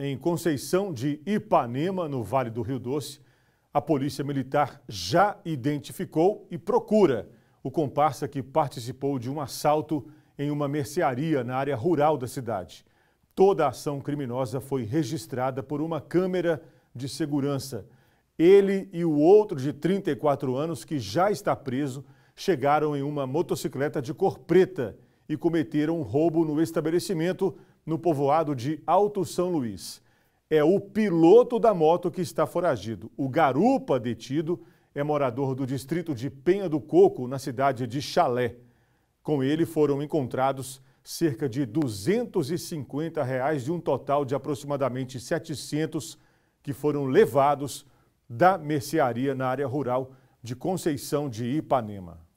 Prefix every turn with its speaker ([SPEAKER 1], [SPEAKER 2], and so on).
[SPEAKER 1] em Conceição de Ipanema, no Vale do Rio Doce, a Polícia Militar já identificou e procura o comparsa que participou de um assalto em uma mercearia na área rural da cidade. Toda a ação criminosa foi registrada por uma câmera de segurança. Ele e o outro de 34 anos, que já está preso, chegaram em uma motocicleta de cor preta e cometeram um roubo no estabelecimento no povoado de Alto São Luís. É o piloto da moto que está foragido. O garupa detido é morador do distrito de Penha do Coco, na cidade de Chalé. Com ele foram encontrados cerca de 250 reais de um total de aproximadamente 700 que foram levados da mercearia na área rural de Conceição de Ipanema.